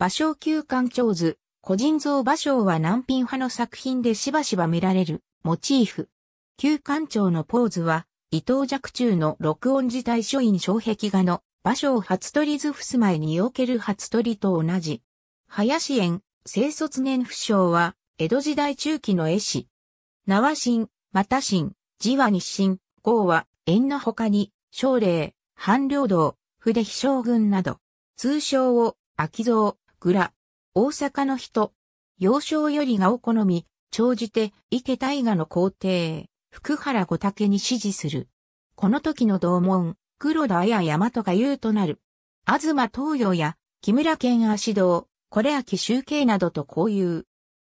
芭蕉旧館長図、個人像芭蕉は難品派の作品でしばしば見られる、モチーフ。旧館長のポーズは、伊藤若冲の録音自体書院障壁画の、芭蕉初鳥図襖における初鳥と同じ。林園、生卒年不詳は、江戸時代中期の絵師。縄神、又神、字は日神、号は、縁の他に、奨励、半領道、筆飛将軍など、通称を、秋蔵、蔵、大阪の人、幼少よりがお好み、長じて池大河の皇帝、福原五武に支持する。この時の同門、黒田綾大和が優となる。東東洋や木村健足道、これ秋集計などと交友。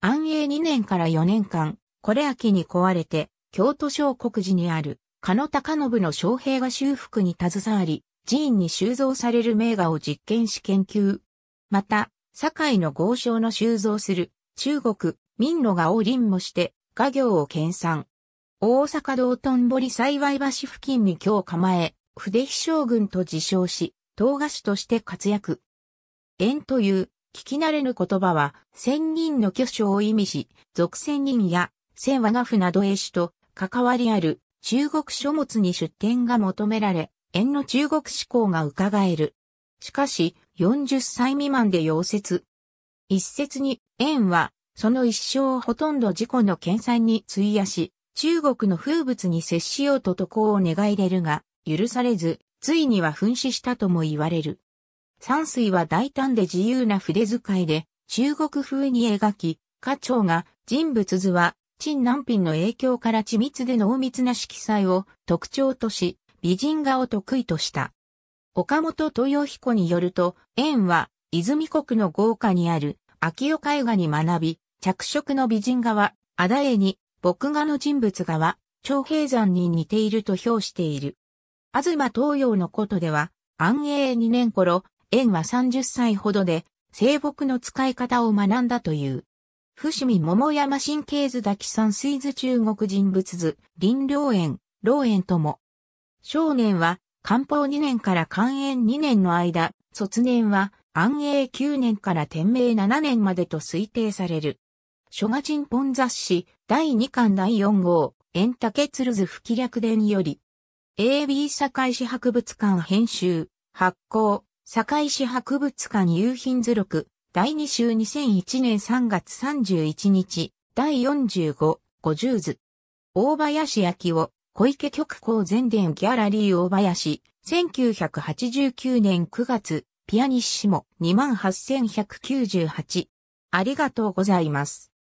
安永2年から4年間、これ秋に壊れて、京都小国寺にある、狩野高信の将兵が修復に携わり、寺院に収蔵される名画を実験し研究。また、堺の豪商の収蔵する、中国、民路が王林もして、家業を研鑽。大阪道頓堀幸橋付近に今日構え、筆飛将軍と自称し、唐菓子として活躍。縁という聞き慣れぬ言葉は、千人の巨匠を意味し、俗千人や千和賀府など絵師と関わりある中国書物に出典が求められ、縁の中国志向が伺える。しかし、40歳未満で溶接。一説に、縁は、その一生をほとんど自己の研鑽に費やし、中国の風物に接しようと渡航を願い出るが、許されず、ついには噴死したとも言われる。山水は大胆で自由な筆遣いで、中国風に描き、家長が人物図は、陳南品の影響から緻密で濃密な色彩を特徴とし、美人画を得意とした。岡本豊彦によると、縁は、泉国の豪華にある、秋岡絵画に学び、着色の美人画は、あだえに、僕画の人物画は、長平山に似ていると評している。東東洋のことでは、安永2年頃、縁は30歳ほどで、静木の使い方を学んだという。伏見桃山神経図滝山水図中国人物図、林良園、老園とも。少年は、官報2年から官縁2年の間、卒年は安永9年から天明7年までと推定される。諸賀人本雑誌第2巻第4号、円竹鶴図吹き略伝より、AB 堺市博物館編集、発行、堺市博物館有品図録、第2週2001年3月31日、第45、50図。大林明夫、小池局校前伝ギャラリー大林、1989年9月、ピアニッシモ28198。ありがとうございます。